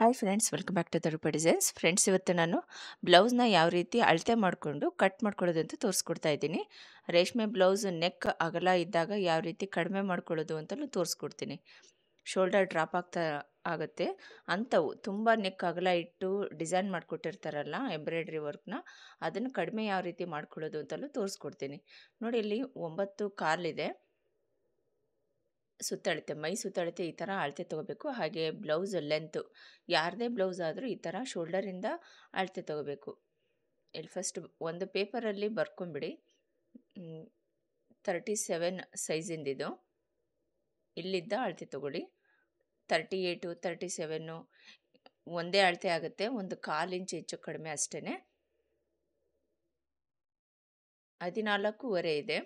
hi friends welcome back to ತರುಪ designs friends ಇವತ್ತು ನಾನು ಬ್ಲೌಸ್ನ ಯಾವ ರೀತಿ ಅಳತೆ ಮಾಡಿಕೊಂಡು ಕಟ್ ಮಾಡ್ಕೊಳ್ಳೋದು ಅಂತ ತೋರಿಸ್ಕೊಡ್ತಾ ಇದ್ದೀನಿ ರೇಷ್ಮೆ ಬ್ಲೌಸ್ ನೆಕ್ ಅಗಲ ಇದ್ದಾಗ ಯಾವ ರೀತಿ ಕಡಿಮೆ ಮಾಡ್ಕೊಳ್ಳೋದು ಅಂತಲೂ ತೋರಿಸ್ಕೊಡ್ತೀನಿ ಶೋಲ್ಡರ್ ಡ್ರಾಪ್ ಆಗ್ತಾ ಆಗುತ್ತೆ ಅಂಥವು ತುಂಬ ನೆಕ್ ಅಗಲ ಇಟ್ಟು ಡಿಸೈನ್ ಮಾಡಿಕೊಟ್ಟಿರ್ತಾರಲ್ಲ ಎಂಬ್ರಾಯ್ಡ್ರಿ ವರ್ಕ್ನ ಅದನ್ನು ಕಡಿಮೆ ಯಾವ ರೀತಿ ಮಾಡ್ಕೊಳ್ಳೋದು ಅಂತಲೂ ತೋರಿಸ್ಕೊಡ್ತೀನಿ ನೋಡಿ ಇಲ್ಲಿ ಒಂಬತ್ತು ಕಾರ್ಲಿದೆ ಸುತ್ತಳತೆ ಮೈ ಸುತ್ತಳತೆ ಈ ಥರ ಅಳತೆ ತೊಗೋಬೇಕು ಹಾಗೆ ಬ್ಲೌಸ್ ಲೆಂತು ಯಾರದೇ ಬ್ಲೌಸ್ ಆದರೂ ಈ ಥರ ಶೋಲ್ಡರಿಂದ ಅಳತೆ ತೊಗೋಬೇಕು ಇಲ್ಲಿ ಫಸ್ಟ್ ಒಂದು ಪೇಪರಲ್ಲಿ ಬರ್ಕೊಂಬಿಡಿ ತರ್ಟಿ ಸೆವೆನ್ ಇದು ಇಲ್ಲಿದ್ದ ಅಳತೆ ತೊಗೊಳ್ಳಿ ತರ್ಟಿ ಏಯ್ಟು ತರ್ಟಿ ಸೆವೆನ್ನು ಒಂದೇ ಅಳತೆ ಆಗುತ್ತೆ ಒಂದು ಕಾಲು ಇಂಚ್ ಹೆಚ್ಚು ಕಡಿಮೆ ಅಷ್ಟೇ ಹದಿನಾಲ್ಕೂವರೆ ಇದೆ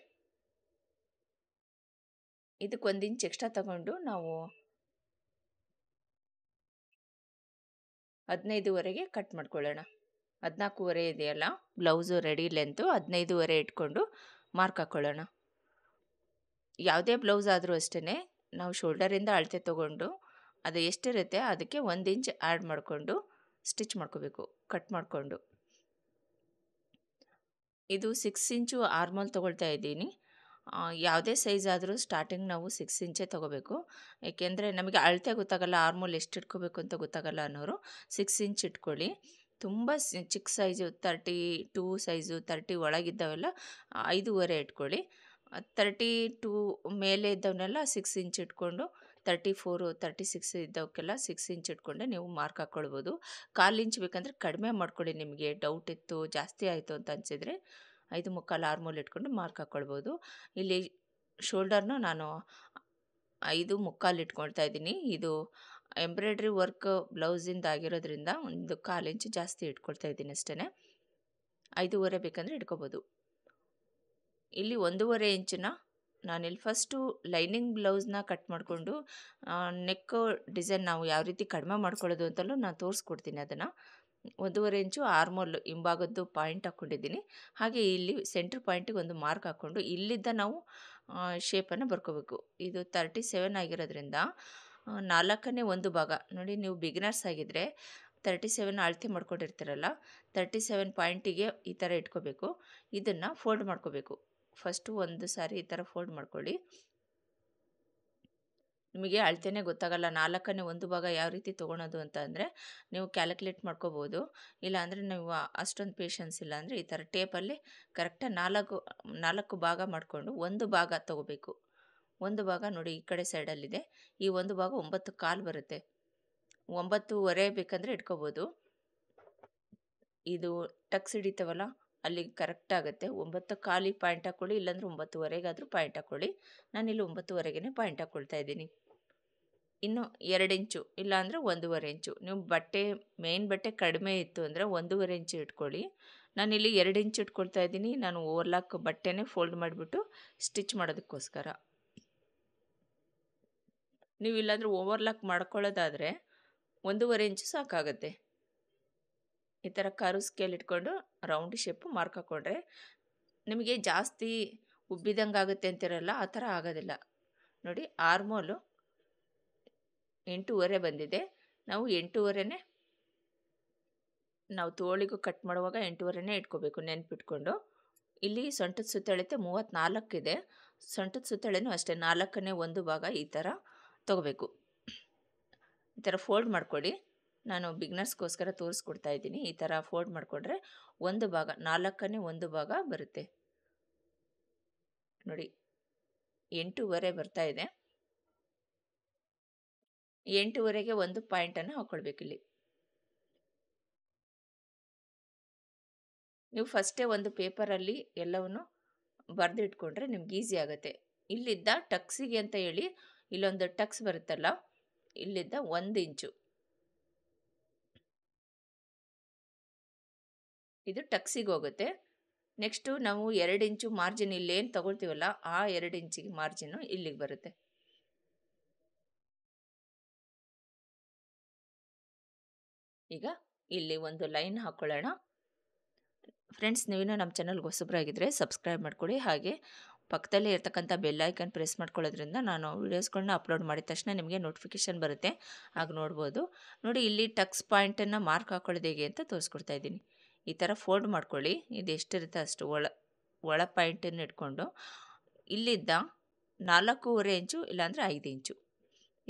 ಇದಕ್ಕೊಂದು ಇಂಚ್ ಎಕ್ಸ್ಟ್ರಾ ತಗೊಂಡು ನಾವು ಹದಿನೈದುವರೆಗೆ ಕಟ್ ಮಾಡ್ಕೊಳ್ಳೋಣ ಹದಿನಾಲ್ಕೂವರೆ ಇದೆಯಲ್ಲ ಬ್ಲೌಸು ರೆಡಿ ಲೆಂತು ಹದಿನೈದುವರೆ ಇಟ್ಕೊಂಡು ಮಾರ್ಕ್ ಹಾಕ್ಕೊಳ್ಳೋಣ ಯಾವುದೇ ಬ್ಲೌಸ್ ಆದರೂ ಅಷ್ಟೇ ನಾವು ಶೋಲ್ಡರಿಂದ ಅಳತೆ ತೊಗೊಂಡು ಅದು ಎಷ್ಟಿರುತ್ತೆ ಅದಕ್ಕೆ ಒಂದು ಇಂಚ್ ಆ್ಯಡ್ ಮಾಡಿಕೊಂಡು ಸ್ಟಿಚ್ ಮಾಡ್ಕೋಬೇಕು ಕಟ್ ಮಾಡಿಕೊಂಡು ಇದು ಸಿಕ್ಸ್ ಇಂಚು ಆರ್ಮಲ್ ತೊಗೊಳ್ತಾ ಇದ್ದೀನಿ ಯಾವುದೇ ಸೈಜ್ ಆದರೂ ಸ್ಟಾರ್ಟಿಂಗ್ ನಾವು ಸಿಕ್ಸ್ ಇಂಚೇ ತೊಗೋಬೇಕು ಏಕೆಂದರೆ ನಮಗೆ ಅಳತೆ ಗೊತ್ತಾಗಲ್ಲ ಆರ್ಮೋಲ್ ಎಷ್ಟು ಇಟ್ಕೋಬೇಕು ಅಂತ ಗೊತ್ತಾಗಲ್ಲ ಅನ್ನೋರು ಸಿಕ್ಸ್ ಇಂಚ್ ಇಟ್ಕೊಳ್ಳಿ ತುಂಬ ಚಿಕ್ಕ size thirty two size thirty ಒಳಗಿದ್ದವೆಲ್ಲ ಐದೂವರೆ ಇಟ್ಕೊಳ್ಳಿ ತರ್ಟಿ ಟೂ ಮೇಲೆ ಇದ್ದವನ್ನೆಲ್ಲ ಸಿಕ್ಸ್ ಇಂಚ್ ಇಟ್ಕೊಂಡು ತರ್ಟಿ ಫೋರು ತರ್ಟಿ ಸಿಕ್ಸ್ ಇದ್ದವಕ್ಕೆಲ್ಲ ಸಿಕ್ಸ್ ಇಂಚ್ ಇಟ್ಕೊಂಡೆ ನೀವು ಮಾರ್ಕ್ ಹಾಕ್ಕೊಳ್ಬೋದು ಕಾಲು ಇಂಚ್ ಬೇಕಂದರೆ ಕಡಿಮೆ ಮಾಡ್ಕೊಳ್ಳಿ ನಿಮಗೆ ಡೌಟ್ ಇತ್ತು ಜಾಸ್ತಿ ಆಯಿತು ಅಂತ ಅನಿಸಿದರೆ ಐದು ಮುಕ್ಕಾಲು ಆರು ಮೂಲೆ ಇಟ್ಕೊಂಡು ಮಾರ್ಕ್ ಹಾಕ್ಕೊಳ್ಬೋದು ಇಲ್ಲಿ ಶೋಲ್ಡರ್ನ ನಾನು ಐದು ಮುಕ್ಕಾಲು ಇಟ್ಕೊಳ್ತಾ ಇದ್ದೀನಿ ಇದು ಎಂಬ್ರಾಯ್ಡ್ರಿ ವರ್ಕ್ ಬ್ಲೌಸಿಂದ ಆಗಿರೋದ್ರಿಂದ ಒಂದು ಕಾಲು ಇಂಚು ಜಾಸ್ತಿ ಇಟ್ಕೊಳ್ತಾ ಇದ್ದೀನಿ ಅಷ್ಟೇ ಐದೂವರೆ ಬೇಕಂದರೆ ಇಟ್ಕೋಬೋದು ಇಲ್ಲಿ ಒಂದೂವರೆ ಇಂಚನ್ನ ನಾನಿಲ್ಲಿ ಫಸ್ಟು ಲೈನಿಂಗ್ ಬ್ಲೌಸ್ನ ಕಟ್ ಮಾಡಿಕೊಂಡು ನೆಕ್ ಡಿಸೈನ್ ನಾವು ಯಾವ ರೀತಿ ಕಡಿಮೆ ಮಾಡ್ಕೊಳ್ಳೋದು ಅಂತಲೂ ನಾನು ತೋರಿಸ್ಕೊಡ್ತೀನಿ ಅದನ್ನು ಒಂದೂವರೆ ಇಂಚು ಆರ್ಮೋಲ್ ಹಿಂಭಾಗದ್ದು ಪಾಯಿಂಟ್ ಹಾಕ್ಕೊಂಡಿದ್ದೀನಿ ಹಾಗೆ ಇಲ್ಲಿ ಸೆಂಟ್ರ್ ಪಾಯಿಂಟಿಗೆ ಒಂದು ಮಾರ್ಕ್ ಹಾಕ್ಕೊಂಡು ಇಲ್ಲಿದ್ದ ನಾವು ಶೇಪನ್ನು ಬರ್ಕೋಬೇಕು ಇದು ತರ್ಟಿ ಸೆವೆನ್ ಆಗಿರೋದ್ರಿಂದ ನಾಲ್ಕನೇ ಒಂದು ಭಾಗ ನೋಡಿ ನೀವು ಬಿಗಿನರ್ಸ್ ಆಗಿದ್ದರೆ ತರ್ಟಿ ಸೆವೆನ್ ಅಳತೆ ಮಾಡ್ಕೊಂಡಿರ್ತೀರಲ್ಲ ತರ್ಟಿ ಸೆವೆನ್ ಪಾಯಿಂಟಿಗೆ ಈ ಥರ ಇಟ್ಕೋಬೇಕು ಇದನ್ನು ಫೋಲ್ಡ್ ಮಾಡ್ಕೋಬೇಕು ಫಸ್ಟು ಒಂದು ಸಾರಿ ಈ ಥರ ಫೋಲ್ಡ್ ಮಾಡ್ಕೊಳ್ಳಿ ನಿಮಗೆ ಅಳತೆನೇ ಗೊತ್ತಾಗಲ್ಲ ನಾಲ್ಕನೇ ಒಂದು ಭಾಗ ಯಾವ ರೀತಿ ತೊಗೊಳೋದು ಅಂತ ಅಂದರೆ ನೀವು ಕ್ಯಾಲ್ಕುಲೇಟ್ ಮಾಡ್ಕೋಬೋದು ಇಲ್ಲಾಂದರೆ ನೀವು ಅಷ್ಟೊಂದು ಪೇಷನ್ಸ್ ಇಲ್ಲ ಅಂದರೆ ಈ ಥರ ಟೇಪಲ್ಲಿ ಕರೆಕ್ಟಾಗಿ ನಾಲ್ಕು ನಾಲ್ಕು ಭಾಗ ಮಾಡಿಕೊಂಡು ಒಂದು ಭಾಗ ತೊಗೋಬೇಕು ಒಂದು ಭಾಗ ನೋಡಿ ಈ ಕಡೆ ಸೈಡಲ್ಲಿದೆ ಈ ಒಂದು ಭಾಗ ಒಂಬತ್ತು ಕಾಲು ಬರುತ್ತೆ ಒಂಬತ್ತುವರೆ ಬೇಕಂದರೆ ಇಟ್ಕೋಬೋದು ಇದು ಟಕ್ಸ್ ಹಿಡಿತವಲ್ಲ ಅಲ್ಲಿ ಕರೆಕ್ಟ್ ಆಗುತ್ತೆ ಒಂಬತ್ತು ಖಾಲಿ ಪಾಯಿಂಟ್ ಹಾಕ್ಕೊಳ್ಳಿ ಇಲ್ಲಾಂದ್ರೆ ಒಂಬತ್ತುವರೆಗಾದರೂ ಪಾಯಿಂಟ್ ಹಾಕ್ಕೊಳ್ಳಿ ನಾನಿಲ್ಲಿ ಒಂಬತ್ತುವರೆಗೇ ಪಾಯಿಂಟ್ ಹಾಕ್ಕೊಳ್ತಾ ಇದ್ದೀನಿ ಇನ್ನು ಎರಡು ಇಂಚು ಇಲ್ಲಾಂದರೆ ಒಂದೂವರೆ ಇಂಚು ನೀವು ಬಟ್ಟೆ ಮೇನ್ ಬಟ್ಟೆ ಕಡಿಮೆ ಇತ್ತು ಅಂದರೆ ಒಂದೂವರೆ ಇಂಚು ಇಟ್ಕೊಳ್ಳಿ ನಾನಿಲ್ಲಿ ಎರಡು ಇಂಚು ಇಟ್ಕೊಳ್ತಾ ಇದ್ದೀನಿ ನಾನು ಓವರ್ಲಾಕ್ ಬಟ್ಟೆನೇ ಫೋಲ್ಡ್ ಮಾಡಿಬಿಟ್ಟು ಸ್ಟಿಚ್ ಮಾಡೋದಕ್ಕೋಸ್ಕರ ನೀವು ಇಲ್ಲಾಂದರೆ ಓವರ್ಲಾಕ್ ಮಾಡ್ಕೊಳ್ಳೋದಾದರೆ ಒಂದೂವರೆ ಇಂಚು ಸಾಕಾಗುತ್ತೆ ಈ ಥರ ಕರು ಸ್ಕೇಲ್ ಇಟ್ಕೊಂಡು ರೌಂಡ್ ಶೇಪ್ ಮಾರ್ಕ್ ಹಾಕ್ಕೊಂಡ್ರೆ ನಿಮಗೆ ಜಾಸ್ತಿ ಉಬ್ಬಿದಂಗೆ ಆಗುತ್ತೆ ಅಂತಿರಲ್ಲ ಆ ಥರ ಆಗೋದಿಲ್ಲ ನೋಡಿ ಆರ್ಮೋಲು ಎಂಟೂವರೆ ಬಂದಿದೆ ನಾವು ಎಂಟೂವರೆನೇ ನಾವು ತೋಳಿಗೂ ಕಟ್ ಮಾಡುವಾಗ ಎಂಟೂವರೆನೇ ಇಟ್ಕೋಬೇಕು ನೆನ್ಪಿಟ್ಕೊಂಡು ಇಲ್ಲಿ ಸೊಂಟದ ಸುತ್ತಳತೆ ಮೂವತ್ತ್ನಾಲ್ಕಿದೆ ಸೊಂಟದ ಸುತ್ತಳೆನೂ ಅಷ್ಟೇ ನಾಲ್ಕನೇ ಒಂದು ಭಾಗ ಈ ಥರ ತಗೋಬೇಕು ಈ ಥರ ಫೋಲ್ಡ್ ಮಾಡಿಕೊಡಿ ನಾನು ಬಿಗ್ನರ್ಸ್ಗೋಸ್ಕರ ತೋರಿಸ್ಕೊಡ್ತಾ ಇದ್ದೀನಿ ಈ ಥರ ಫೋಲ್ಡ್ ಮಾಡಿಕೊಂಡ್ರೆ ಒಂದು ಭಾಗ ನಾಲ್ಕನೇ ಒಂದು ಭಾಗ ಬರುತ್ತೆ ನೋಡಿ ಎಂಟೂವರೆ ಬರ್ತಾ ಇದೆ ಎಂಟೂವರೆಗೆ ಒಂದು ಪಾಯಿಂಟನ್ನು ಹಾಕ್ಕೊಳ್ಬೇಕು ಇಲ್ಲಿ ನೀವು ಫಸ್ಟೇ ಒಂದು ಪೇಪರಲ್ಲಿ ಎಲ್ಲವನ್ನು ಬರೆದು ಇಟ್ಕೊಂಡ್ರೆ ನಿಮ್ಗೆ ಈಸಿ ಆಗುತ್ತೆ ಇಲ್ಲಿದ್ದ ಟಕ್ಸಿಗೆ ಅಂತ ಹೇಳಿ ಇಲ್ಲೊಂದು ಟಕ್ಸ್ ಬರುತ್ತಲ್ಲ ಇಲ್ಲಿದ್ದ ಒಂದು ಇಂಚು ಇದು ಟಕ್ಸಿಗೆ ಹೋಗುತ್ತೆ ನೆಕ್ಸ್ಟು ನಾವು ಎರಡು ಇಂಚು ಮಾರ್ಜಿನ್ ಇಲ್ಲೇನು ತೊಗೊಳ್ತೀವಲ್ಲ ಆ ಎರಡು ಇಂಚಿಗೆ ಮಾರ್ಜಿನ್ನು ಇಲ್ಲಿಗೆ ಬರುತ್ತೆ ಈಗ ಇಲ್ಲಿ ಒಂದು ಲೈನ್ ಹಾಕ್ಕೊಳ್ಳೋಣ ಫ್ರೆಂಡ್ಸ್ ನೀವು ನಮ್ಮ ಚಾನಲ್ಗೆ ಹೊಸಬ್ರಾಗಿದ್ದರೆ ಸಬ್ಸ್ಕ್ರೈಬ್ ಮಾಡ್ಕೊಳ್ಳಿ ಹಾಗೆ ಪಕ್ಕದಲ್ಲೇ ಇರ್ತಕ್ಕಂಥ ಬೆಲ್ಲೈಕನ್ ಪ್ರೆಸ್ ಮಾಡ್ಕೊಳ್ಳೋದ್ರಿಂದ ನಾನು ವೀಡಿಯೋಸ್ಗಳನ್ನ ಅಪ್ಲೋಡ್ ಮಾಡಿದ ತಕ್ಷಣ ನಿಮಗೆ ನೋಟಿಫಿಕೇಷನ್ ಬರುತ್ತೆ ಆಗ ನೋಡ್ಬೋದು ನೋಡಿ ಇಲ್ಲಿ ಟಕ್ಸ್ ಪಾಯಿಂಟನ್ನು ಮಾರ್ಕ್ ಹಾಕ್ಕೊಳ್ಳೋದು ಹೇಗೆ ಅಂತ ತೋರಿಸ್ಕೊಡ್ತಾ ಇದ್ದೀನಿ ಈ ಥರ ಫೋಲ್ಡ್ ಮಾಡ್ಕೊಳ್ಳಿ ಇದು ಎಷ್ಟಿರುತ್ತೆ ಅಷ್ಟು ಒಳ ಒಳ ಪಾಯಿಂಟನ್ನು ಇಟ್ಕೊಂಡು ಇಲ್ಲಿದ್ದ ನಾಲ್ಕೂವರೆ ಇಂಚು ಇಲ್ಲಾಂದರೆ ಐದು ಇಂಚು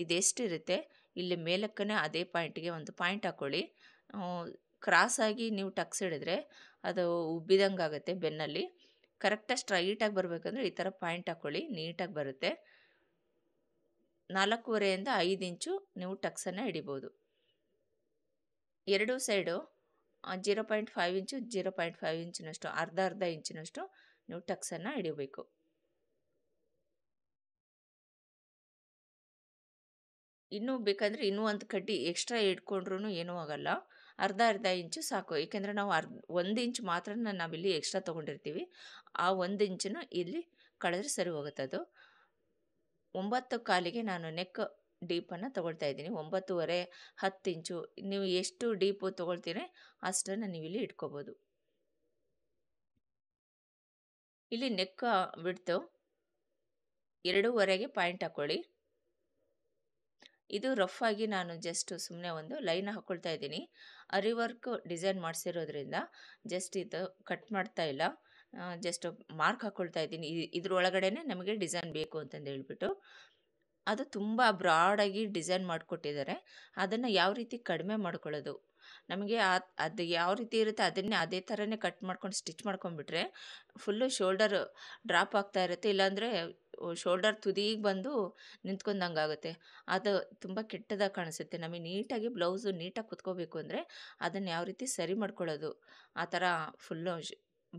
ಇದೆಷ್ಟಿರುತ್ತೆ ಇಲ್ಲಿ ಮೇಲಕ್ಕನೆ ಅದೇ ಪಾಯಿಂಟಿಗೆ ಒಂದು ಪಾಯಿಂಟ್ ಹಾಕ್ಕೊಳ್ಳಿ ಕ್ರಾಸಾಗಿ ನೀವು ಟಕ್ಸ್ ಹಿಡಿದ್ರೆ ಅದು ಉಬ್ಬಿದಂಗೆ ಆಗುತ್ತೆ ಬೆನ್ನಲ್ಲಿ ಕರೆಕ್ಟಾಗಿ ಸ್ಟ್ರೈಟಾಗಿ ಬರಬೇಕಂದ್ರೆ ಈ ಥರ ಪಾಯಿಂಟ್ ಹಾಕ್ಕೊಳ್ಳಿ ನೀಟಾಗಿ ಬರುತ್ತೆ ನಾಲ್ಕೂವರೆಯಿಂದ ಐದು ಇಂಚು ನೀವು ಟಕ್ಸನ್ನು ಹಿಡಿಬೋದು ಎರಡು side zero point five inch zero point five ಇಂಚಿನಷ್ಟು ಅರ್ಧ ಅರ್ಧ ಇಂಚಿನಷ್ಟು ನೀವು ಟಕ್ಸನ್ನು ಹಿಡಿಬೇಕು ಇನ್ನೂ ಬೇಕಂದರೆ ಇನ್ನೂ ಒಂದು ಕಡ್ಡಿ ಎಕ್ಸ್ಟ್ರಾ ಇಟ್ಕೊಂಡ್ರೂ ಏನೂ ಆಗೋಲ್ಲ ಅರ್ಧ ಅರ್ಧ ಇಂಚು ಸಾಕು ಏಕೆಂದರೆ ನಾವು ಅರ್ಧ ಒಂದು ಇಂಚು ಮಾತ್ರ ನಾವಿಲ್ಲಿ ಎಕ್ಸ್ಟ್ರಾ ತೊಗೊಂಡಿರ್ತೀವಿ ಆ ಒಂದು ಇಂಚನ್ನು ಇಲ್ಲಿ ಕಳೆದ್ರೆ ಸರಿ ಹೋಗುತ್ತೆ ಅದು ಒಂಬತ್ತು ಕಾಲಿಗೆ ನಾನು ನೆಕ್ ಡೀಪನ್ನು ತೊಗೊಳ್ತಾ ಇದ್ದೀನಿ ಒಂಬತ್ತುವರೆ ಹತ್ತು ಇಂಚು ನೀವು ಎಷ್ಟು ಡೀಪು ತೊಗೊಳ್ತೀರಿ ಅಷ್ಟನ್ನು ನೀವಿಲ್ಲಿ ಇಟ್ಕೋಬೋದು ಇಲ್ಲಿ ನೆಕ್ ಬಿಡ್ತು ಎರಡೂವರೆಗೆ ಪಾಯಿಂಟ್ ಹಾಕ್ಕೊಳ್ಳಿ ಇದು ರಫ್ ಆಗಿ ನಾನು ಜಸ್ಟ್ ಸುಮ್ಮನೆ ಒಂದು ಲೈನ್ ಹಾಕ್ಕೊಳ್ತಾ ಇದ್ದೀನಿ ಅರಿವರ್ಕ್ ಡಿಸೈನ್ ಮಾಡಿಸಿರೋದ್ರಿಂದ ಜಸ್ಟ್ ಇದು ಕಟ್ ಮಾಡ್ತಾ ಇಲ್ಲ ಜಸ್ಟ್ ಮಾರ್ಕ್ ಹಾಕೊಳ್ತಾ ಇದ್ದೀನಿ ಇದ್ರೊಳಗಡೆ ನಮಗೆ ಡಿಸೈನ್ ಬೇಕು ಅಂತಂದು ಹೇಳ್ಬಿಟ್ಟು ಅದು ತುಂಬ ಬ್ರಾಡಾಗಿ ಡಿಸೈನ್ ಮಾಡಿಕೊಟ್ಟಿದ್ದಾರೆ ಅದನ್ನು ಯಾವ ರೀತಿ ಕಡಿಮೆ ಮಾಡ್ಕೊಳ್ಳೋದು ನಮಗೆ ಅದು ಯಾವ ರೀತಿ ಇರುತ್ತೆ ಅದನ್ನೇ ಅದೇ ಥರನೇ ಕಟ್ ಮಾಡ್ಕೊಂಡು ಸ್ಟಿಚ್ ಮಾಡ್ಕೊಂಡ್ಬಿಟ್ರೆ ಫುಲ್ಲು ಶೋಲ್ಡರ್ ಡ್ರಾಪ್ ಆಗ್ತಾ ಇರುತ್ತೆ ಇಲ್ಲಾಂದರೆ ಶೋಲ್ಡರ್ ತುದಿಗೆ ಬಂದು ನಿಂತ್ಕೊಂಡಂಗೆ ಆಗುತ್ತೆ ಅದು ತುಂಬ ಕೆಟ್ಟದಾಗಿ ಕಾಣಿಸುತ್ತೆ ನಮಗೆ ನೀಟಾಗಿ ಬ್ಲೌಸು ನೀಟಾಗಿ ಕುತ್ಕೋಬೇಕು ಅಂದರೆ ಅದನ್ನು ಯಾವ ರೀತಿ ಸರಿ ಮಾಡ್ಕೊಳ್ಳೋದು ಆ ಥರ ಫುಲ್ಲು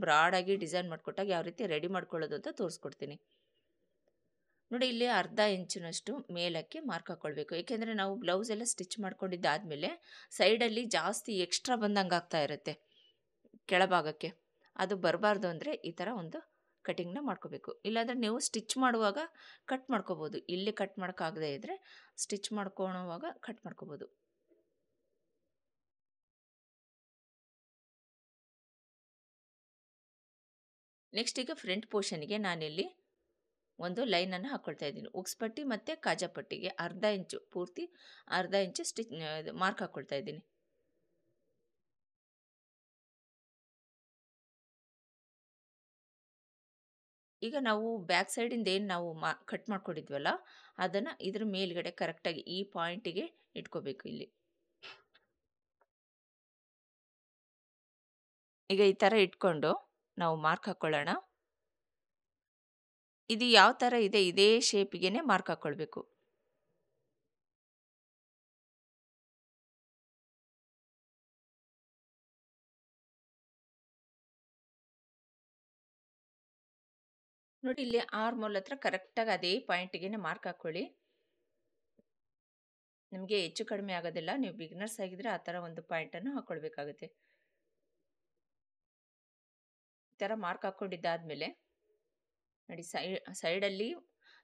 ಬ್ರಾಡಾಗಿ ಡಿಸೈನ್ ಮಾಡಿಕೊಟ್ಟಾಗ ಯಾವ ರೀತಿ ರೆಡಿ ಮಾಡ್ಕೊಳ್ಳೋದು ಅಂತ ತೋರಿಸ್ಕೊಡ್ತೀನಿ ನೋಡಿ ಇಲ್ಲಿ ಅರ್ಧ ಇಂಚಿನಷ್ಟು ಮೇಲಕ್ಕೆ ಮಾರ್ಕ್ ಹಾಕ್ಕೊಳ್ಬೇಕು ಏಕೆಂದರೆ ನಾವು ಬ್ಲೌಸ್ ಎಲ್ಲ ಸ್ಟಿಚ್ ಮಾಡ್ಕೊಂಡಿದ್ದಾದಮೇಲೆ ಸೈಡಲ್ಲಿ ಜಾಸ್ತಿ ಎಕ್ಸ್ಟ್ರಾ ಬಂದಂಗೆ ಆಗ್ತಾ ಇರುತ್ತೆ ಕೆಳಭಾಗಕ್ಕೆ ಅದು ಬರಬಾರ್ದು ಅಂದರೆ ಈ ಥರ ಒಂದು ಕಟಿಂಗ್ನ ಮಾಡ್ಕೋಬೇಕು ಇಲ್ಲಾಂದರೆ ನೀವು ಸ್ಟಿಚ್ ಮಾಡುವಾಗ ಕಟ್ ಮಾಡ್ಕೋಬೋದು ಇಲ್ಲಿ ಕಟ್ ಮಾಡೋಕ್ಕಾಗದೇ ಇದ್ದರೆ ಸ್ಟಿಚ್ ಮಾಡ್ಕೊಳೋವಾಗ ಕಟ್ ಮಾಡ್ಕೋಬೋದು ನೆಕ್ಸ್ಟ್ ಈಗ ಫ್ರಂಟ್ ಪೋರ್ಷನ್ಗೆ ನಾನಿಲ್ಲಿ ಒಂದು ಲೈನನ್ನು ಹಾಕ್ಕೊಳ್ತಾ ಇದ್ದೀನಿ ಉಕ್ಸ್ಪಟ್ಟಿ ಮತ್ತು ಕಾಜಾಪಟ್ಟಿಗೆ ಅರ್ಧ ಇಂಚು ಪೂರ್ತಿ ಅರ್ಧ ಇಂಚು ಸ್ಟಿಚ್ ಮಾರ್ಕ್ ಹಾಕ್ಕೊಳ್ತಾ ಇದ್ದೀನಿ ಈಗ ನಾವು ಬ್ಯಾಕ್ ಸೈಡಿಂದ ಏನು ನಾವು ಮಾ ಕಟ್ ಮಾಡ್ಕೊಂಡಿದ್ವಲ್ಲ ಅದನ್ನು ಇದ್ರ ಮೇಲ್ಗಡೆ ಕರೆಕ್ಟಾಗಿ ಈ ಪಾಯಿಂಟಿಗೆ ಇಟ್ಕೋಬೇಕು ಇಲ್ಲಿ ಈಗ ಈ ಥರ ಇಟ್ಕೊಂಡು ನಾವು ಮಾರ್ಕ್ ಹಾಕ್ಕೊಳ್ಳೋಣ ಇದು ಯಾವ ಥರ ಇದೆ ಇದೇ ಶೇಪಿಗೆ ಮಾರ್ಕ್ ಹಾಕ್ಕೊಳ್ಬೇಕು ನೋಡಿ ಇಲ್ಲಿ ಮೂಲ ಹತ್ರ ಕರೆಕ್ಟಾಗಿ ಅದೇ ಪಾಯಿಂಟಿಗೆ ಮಾರ್ಕ್ ಹಾಕ್ಕೊಳ್ಳಿ ನಿಮಗೆ ಹೆಚ್ಚು ಕಡಿಮೆ ಆಗೋದಿಲ್ಲ ನೀವು ಬಿಗ್ನರ್ಸ್ ಆಗಿದ್ರೆ ಆ ಥರ ಒಂದು ಪಾಯಿಂಟನ್ನು ಹಾಕ್ಕೊಳ್ಬೇಕಾಗುತ್ತೆ ಈ ಥರ ಮಾರ್ಕ್ ಹಾಕ್ಕೊಂಡಿದ್ದಾದಮೇಲೆ ನೋಡಿ ಸೈ ಸೈಡಲ್ಲಿ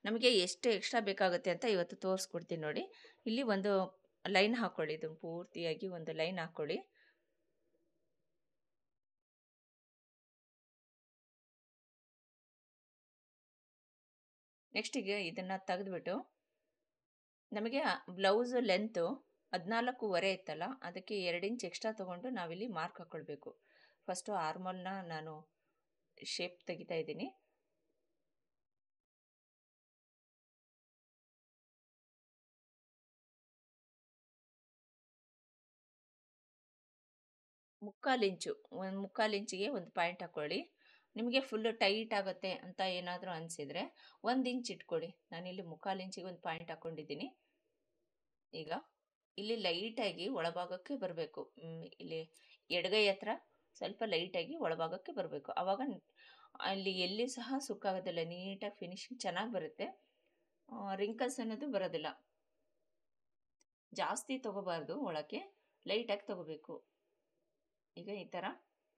ನಮಗೆ ಎಷ್ಟು ಎಕ್ಸ್ಟ್ರಾ ಬೇಕಾಗುತ್ತೆ ಅಂತ ಇವತ್ತು ತೋರಿಸ್ಕೊಡ್ತೀನಿ ನೋಡಿ ಇಲ್ಲಿ ಒಂದು ಲೈನ್ ಹಾಕ್ಕೊಳ್ಳಿ ಇದನ್ನು ಪೂರ್ತಿಯಾಗಿ ಒಂದು ಲೈನ್ ಹಾಕ್ಕೊಳ್ಳಿ ನೆಕ್ಸ್ಟಿಗೆ ಇದನ್ನು ತೆಗೆದುಬಿಟ್ಟು ನಮಗೆ ಬ್ಲೌಸ್ ಲೆಂತು ಹದಿನಾಲ್ಕೂವರೆ ಇತ್ತಲ್ಲ ಅದಕ್ಕೆ ಎರಡು ಇಂಚ್ ಎಕ್ಸ್ಟ್ರಾ ತೊಗೊಂಡು ನಾವಿಲ್ಲಿ ಮಾರ್ಕ್ ಹಾಕ್ಕೊಳ್ಬೇಕು ಫಸ್ಟು ಆರ್ಮಲ್ನ ನಾನು ಶೇಪ್ ತೆಗಿತಾ ಇದ್ದೀನಿ ಮುಕ್ಕಾಲು ಇಂಚು ಒಂದು ಮುಕ್ಕಾಲು ಇಂಚಿಗೆ ಒಂದು ಪಾಯಿಂಟ್ ಹಾಕ್ಕೊಳ್ಳಿ ನಿಮಗೆ ಫುಲ್ಲು ಟೈಟ್ ಆಗುತ್ತೆ ಅಂತ ಏನಾದರೂ ಅನಿಸಿದರೆ ಒಂದು ಇಂಚ್ ಇಟ್ಕೊಳ್ಳಿ ನಾನಿಲ್ಲಿ ಮುಕ್ಕಾಲು ಇಂಚಿಗೆ ಒಂದು ಪಾಯಿಂಟ್ ಹಾಕ್ಕೊಂಡಿದ್ದೀನಿ ಈಗ ಇಲ್ಲಿ ಲೈಟಾಗಿ ಒಳಭಾಗಕ್ಕೆ ಬರಬೇಕು ಇಲ್ಲಿ ಎಡಗೈ ಹತ್ರ ಸ್ವಲ್ಪ ಲೈಟಾಗಿ ಒಳಭಾಗಕ್ಕೆ ಬರಬೇಕು ಆವಾಗ ಅಲ್ಲಿ ಎಲ್ಲಿ ಸಹ ಸುಕ್ಕಾಗೋದಿಲ್ಲ ನೀಟಾಗಿ ಫಿನಿಶಿಂಗ್ ಚೆನ್ನಾಗಿ ಬರುತ್ತೆ ರಿಂಕಲ್ಸ್ ಅನ್ನೋದು ಬರೋದಿಲ್ಲ ಜಾಸ್ತಿ ತಗೋಬಾರ್ದು ಒಳಕ್ಕೆ ಲೈಟಾಗಿ ತೊಗೋಬೇಕು ಈಗ ಈ ಥರ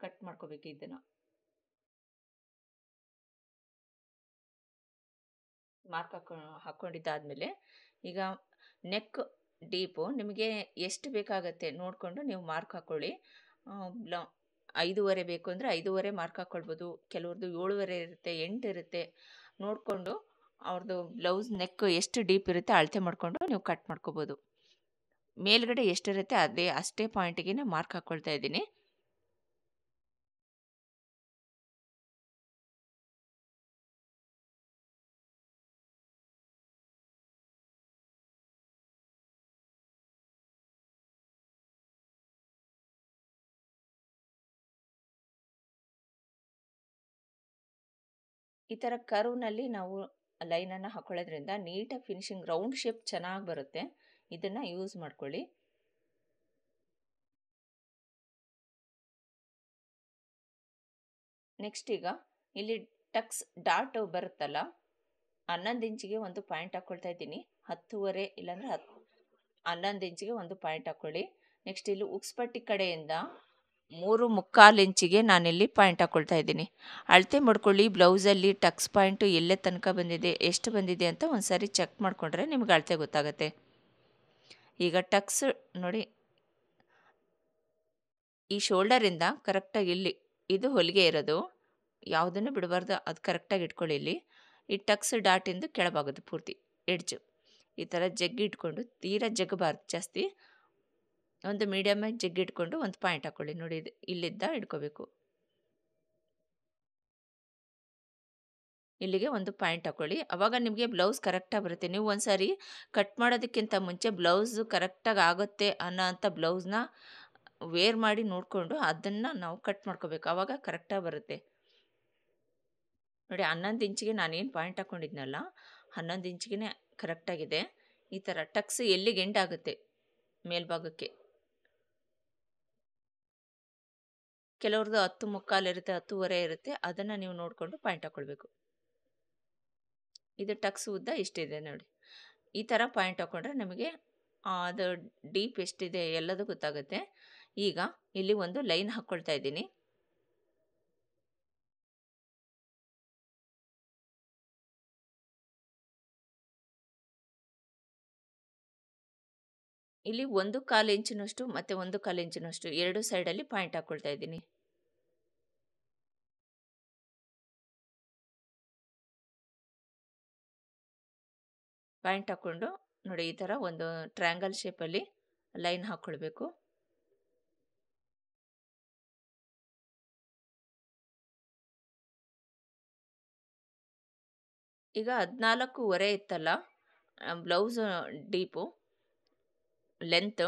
ಕಟ್ ಮಾಡ್ಕೋಬೇಕು ಇದನ್ನು ಮಾರ್ಕ್ ಹಾಕೊ ಹಾಕ್ಕೊಂಡಿದ್ದಾದಮೇಲೆ ಈಗ ನೆಕ್ ಡೀಪು ನಿಮಗೆ ಎಷ್ಟು ಬೇಕಾಗತ್ತೆ ನೋಡಿಕೊಂಡು ನೀವು ಮಾರ್ಕ್ ಹಾಕ್ಕೊಳ್ಳಿ ಬ್ಲಾ ಐದೂವರೆ ಬೇಕು ಅಂದರೆ ಐದೂವರೆ ಮಾರ್ಕ್ ಹಾಕ್ಕೊಳ್ಬೋದು ಕೆಲವ್ರದ್ದು ಏಳುವರೆ ಇರುತ್ತೆ ಎಂಟು ಇರುತ್ತೆ ನೋಡಿಕೊಂಡು ಅವ್ರದ್ದು ಬ್ಲೌಸ್ ನೆಕ್ ಎಷ್ಟು ಡೀಪ್ ಇರುತ್ತೆ ಅಳತೆ ಮಾಡಿಕೊಂಡು ನೀವು ಕಟ್ ಮಾಡ್ಕೋಬೋದು ಮೇಲ್ಗಡೆ ಎಷ್ಟಿರುತ್ತೆ ಅದೇ ಅಷ್ಟೇ ಪಾಯಿಂಟಿಗೆ ಮಾರ್ಕ್ ಹಾಕ್ಕೊಳ್ತಾ ಇದ್ದೀನಿ ಈ ಥರ ಕರ್ವ್ನಲ್ಲಿ ನಾವು ಲೈನನ್ನು ಹಾಕೊಳ್ಳೋದ್ರಿಂದ ನೀಟಾಗಿ ಫಿನಿಶಿಂಗ್ ರೌಂಡ್ ಶೇಪ್ ಚೆನ್ನಾಗಿ ಬರುತ್ತೆ ಇದನ್ನು ಯೂಸ್ ಮಾಡ್ಕೊಳ್ಳಿ ನೆಕ್ಸ್ಟ್ ಈಗ ಇಲ್ಲಿ ಟಕ್ಸ್ ಡಾಟ್ ಬರುತ್ತಲ್ಲ ಹನ್ನೊಂದು ಇಂಚಿಗೆ ಒಂದು ಪಾಯಿಂಟ್ ಹಾಕ್ಕೊಳ್ತಾ ಇದ್ದೀನಿ ಹತ್ತುವರೆ ಇಲ್ಲಾಂದರೆ ಹತ್ತು ಹನ್ನೊಂದು ಇಂಚಿಗೆ ಒಂದು ಪಾಯಿಂಟ್ ಹಾಕ್ಕೊಳ್ಳಿ ನೆಕ್ಸ್ಟ್ ಇಲ್ಲಿ ಉಕ್ಸ್ಪಟ್ಟಿ ಕಡೆಯಿಂದ ಮೂರು ಮುಕ್ಕಾಲು ಇಂಚಿಗೆ ನಾನಿಲ್ಲಿ ಪಾಯಿಂಟ್ ಹಾಕ್ಕೊಳ್ತಾ ಇದ್ದೀನಿ ಅಳತೆ ಮಾಡ್ಕೊಳ್ಳಿ ಬ್ಲೌಸಲ್ಲಿ ಟಕ್ಸ್ ಪಾಯಿಂಟು ಎಲ್ಲೇ ತನಕ ಬಂದಿದೆ ಎಷ್ಟು ಬಂದಿದೆ ಅಂತ ಒಂದು ಸಾರಿ ಚೆಕ್ ಮಾಡಿಕೊಂಡ್ರೆ ನಿಮ್ಗೆ ಅಳತೆ ಗೊತ್ತಾಗುತ್ತೆ ಈಗ ಟಕ್ಸ್ ನೋಡಿ ಈ ಶೋಲ್ಡರಿಂದ ಕರೆಕ್ಟಾಗಿ ಇಲ್ಲಿ ಇದು ಹೊಲಿಗೆ ಇರೋದು ಯಾವುದನ್ನು ಬಿಡಬಾರ್ದು ಅದು ಕರೆಕ್ಟಾಗಿ ಇಟ್ಕೊಳ್ಳಿ ಇಲ್ಲಿ ಈ ಟಕ್ಸ್ ಡಾಟಿಂದು ಕೆಳಬಾಗೋದು ಪೂರ್ತಿ ಎಡ್ಜು ಈ ಥರ ಜಗ್ಗಿ ಇಟ್ಕೊಂಡು ತೀರಾ ಜಗ್ಬಾರ್ದು ಜಾಸ್ತಿ ಒಂದು ಮೀಡಿಯಮಾಗಿ ಇಟ್ಕೊಂಡು ಒಂದು ಪಾಯಿಂಟ್ ಹಾಕ್ಕೊಳ್ಳಿ ನೋಡಿ ಇಲ್ಲಿದ್ದ ಇಟ್ಕೋಬೇಕು ಇಲ್ಲಿಗೆ ಒಂದು ಪಾಯಿಂಟ್ ಹಾಕ್ಕೊಳ್ಳಿ ಅವಾಗ ನಿಮಗೆ ಬ್ಲೌಸ್ ಕರೆಕ್ಟಾಗಿ ಬರುತ್ತೆ ನೀವು ಒಂದು ಸಾರಿ ಕಟ್ ಮಾಡೋದಕ್ಕಿಂತ ಮುಂಚೆ ಬ್ಲೌಸು ಕರೆಕ್ಟಾಗಿ ಆಗುತ್ತೆ ಅನ್ನೋ ಅಂಥ ಬ್ಲೌಸ್ನ ವೇರ್ ಮಾಡಿ ನೋಡಿಕೊಂಡು ಅದನ್ನು ನಾವು ಕಟ್ ಮಾಡ್ಕೋಬೇಕು ಆವಾಗ ಕರೆಕ್ಟಾಗಿ ಬರುತ್ತೆ ನೋಡಿ ಹನ್ನೊಂದು ಇಂಚಿಗೆ ನಾನೇನು ಪಾಯಿಂಟ್ ಹಾಕ್ಕೊಂಡಿದ್ನಲ್ಲ ಹನ್ನೊಂದು ಇಂಚಿಗೆ ಕರೆಕ್ಟಾಗಿದೆ ಈ ಥರ ಟಕ್ಸ್ ಎಲ್ಲಿಗೆ ಎಂಡ್ ಆಗುತ್ತೆ ಮೇಲ್ಭಾಗಕ್ಕೆ ಕೆಲವ್ರದ್ದು ಹತ್ತು ಮುಕ್ಕಾಲು ಇರುತ್ತೆ ಹತ್ತುವರೆ ಇರುತ್ತೆ ಅದನ್ನು ನೀವು ನೋಡಿಕೊಂಡು ಪಾಯಿಂಟ್ ಹಾಕ್ಕೊಳ್ಬೇಕು ಇದು ಟಕ್ಸ್ ಉದ್ದ ಇಷ್ಟಿದೆ ನೋಡಿ ಈ ಥರ ಪಾಯಿಂಟ್ ಹಾಕ್ಕೊಂಡ್ರೆ ನಮಗೆ ಅದು ಡೀಪ್ ಎಷ್ಟಿದೆ ಎಲ್ಲದು ಗೊತ್ತಾಗುತ್ತೆ ಈಗ ಇಲ್ಲಿ ಒಂದು ಲೈನ್ ಹಾಕ್ಕೊಳ್ತಾ ಇದ್ದೀನಿ ಇಲ್ಲಿ ಒಂದು ಕಾಲು ಇಂಚಿನಷ್ಟು ಮತ್ತು ಒಂದು ಕಾಲು ಇಂಚಿನಷ್ಟು ಎರಡು ಸೈಡಲ್ಲಿ ಪಾಯಿಂಟ್ ಹಾಕ್ಕೊಳ್ತಾ ಇದ್ದೀನಿ ಪ್ಯಾಂಟ್ ಹಾಕ್ಕೊಂಡು ನೋಡಿ ಈ ಥರ ಒಂದು ಟ್ರ್ಯಾಂಗಲ್ ಶೇಪಲ್ಲಿ ಲೈನ್ ಹಾಕ್ಕೊಳ್ಬೇಕು ಈಗ ಹದಿನಾಲ್ಕೂವರೆ ಇತ್ತಲ್ಲ ಬ್ಲೌಸ್ ಡೀಪು ಲೆಂತು